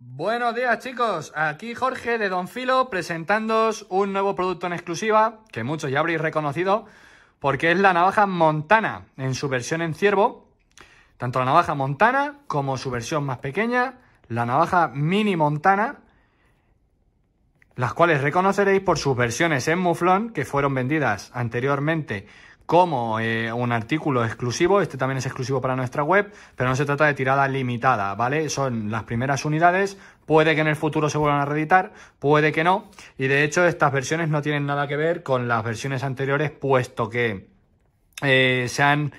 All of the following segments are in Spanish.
Buenos días chicos, aquí Jorge de Don Filo presentándoos un nuevo producto en exclusiva que muchos ya habréis reconocido porque es la navaja Montana en su versión en ciervo, tanto la navaja Montana como su versión más pequeña, la navaja Mini Montana, las cuales reconoceréis por sus versiones en muflón que fueron vendidas anteriormente como eh, un artículo exclusivo, este también es exclusivo para nuestra web, pero no se trata de tirada limitada, ¿vale? Son las primeras unidades, puede que en el futuro se vuelvan a reeditar, puede que no, y de hecho estas versiones no tienen nada que ver con las versiones anteriores, puesto que eh, se han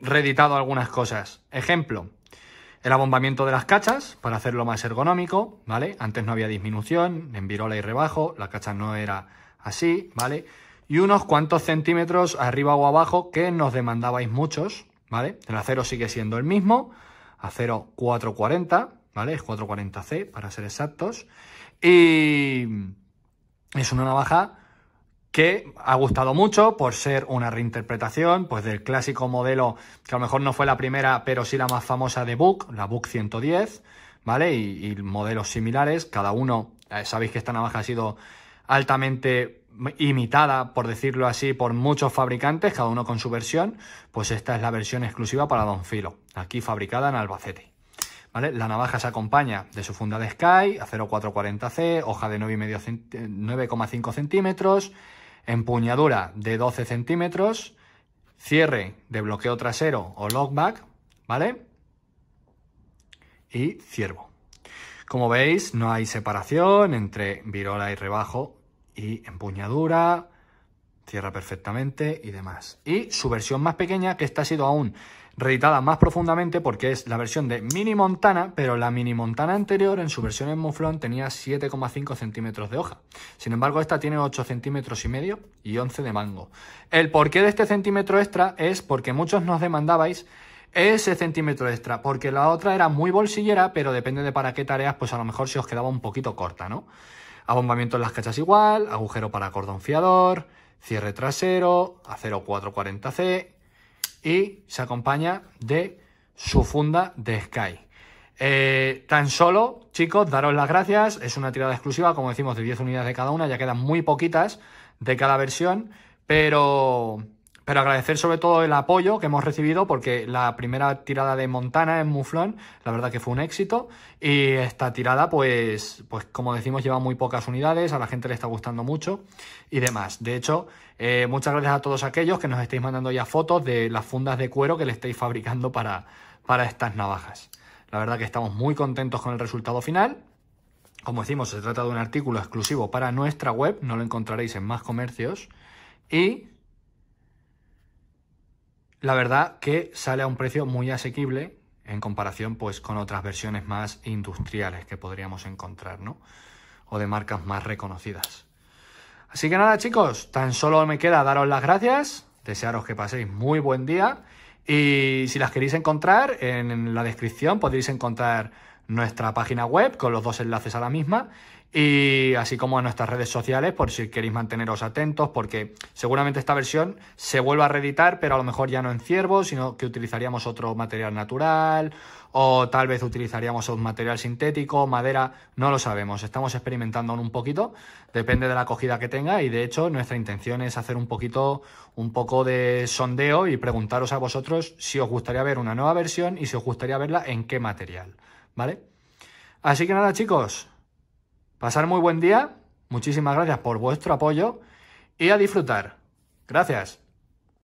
reeditado algunas cosas. Ejemplo, el abombamiento de las cachas para hacerlo más ergonómico, ¿vale? Antes no había disminución en virola y rebajo, la cacha no era así, ¿vale? y unos cuantos centímetros arriba o abajo que nos demandabais muchos, ¿vale? El acero sigue siendo el mismo, acero 440, ¿vale? Es 440C para ser exactos. Y es una navaja que ha gustado mucho por ser una reinterpretación pues del clásico modelo que a lo mejor no fue la primera, pero sí la más famosa de Book, la Book 110, ¿vale? Y, modelos similares, cada uno, eh, sabéis que esta navaja ha sido altamente imitada, por decirlo así, por muchos fabricantes, cada uno con su versión, pues esta es la versión exclusiva para Don Filo, aquí fabricada en Albacete. ¿Vale? La navaja se acompaña de su funda de Sky, a 0,440C, hoja de 9,5 centímetros, empuñadura de 12 centímetros, cierre de bloqueo trasero o lockback, ¿vale? Y ciervo. Como veis, no hay separación entre virola y rebajo y empuñadura, cierra perfectamente y demás. Y su versión más pequeña, que esta ha sido aún reeditada más profundamente porque es la versión de Mini Montana, pero la Mini Montana anterior en su versión en muflón tenía 7,5 centímetros de hoja. Sin embargo, esta tiene 8 centímetros y medio y 11 de mango. El porqué de este centímetro extra es porque muchos nos demandabais ese centímetro extra, porque la otra era muy bolsillera, pero depende de para qué tareas, pues a lo mejor se os quedaba un poquito corta, ¿no? Abombamiento en las cachas igual, agujero para cordón fiador, cierre trasero, acero 440C y se acompaña de su funda de Sky. Eh, tan solo, chicos, daros las gracias. Es una tirada exclusiva, como decimos, de 10 unidades de cada una. Ya quedan muy poquitas de cada versión, pero pero agradecer sobre todo el apoyo que hemos recibido porque la primera tirada de Montana en Muflón, la verdad que fue un éxito. Y esta tirada, pues, pues como decimos, lleva muy pocas unidades, a la gente le está gustando mucho y demás. De hecho, eh, muchas gracias a todos aquellos que nos estáis mandando ya fotos de las fundas de cuero que le estáis fabricando para, para estas navajas. La verdad que estamos muy contentos con el resultado final. Como decimos, se trata de un artículo exclusivo para nuestra web, no lo encontraréis en más comercios. Y la verdad que sale a un precio muy asequible en comparación pues con otras versiones más industriales que podríamos encontrar, ¿no? O de marcas más reconocidas. Así que nada chicos, tan solo me queda daros las gracias, desearos que paséis muy buen día y si las queréis encontrar en la descripción podréis encontrar nuestra página web con los dos enlaces a la misma y así como a nuestras redes sociales por si queréis manteneros atentos porque seguramente esta versión se vuelva a reeditar pero a lo mejor ya no en ciervo sino que utilizaríamos otro material natural o tal vez utilizaríamos un material sintético, madera, no lo sabemos, estamos experimentando aún un poquito, depende de la acogida que tenga y de hecho nuestra intención es hacer un poquito un poco de sondeo y preguntaros a vosotros si os gustaría ver una nueva versión y si os gustaría verla en qué material. ¿vale? Así que nada, chicos, pasar muy buen día, muchísimas gracias por vuestro apoyo y a disfrutar. Gracias.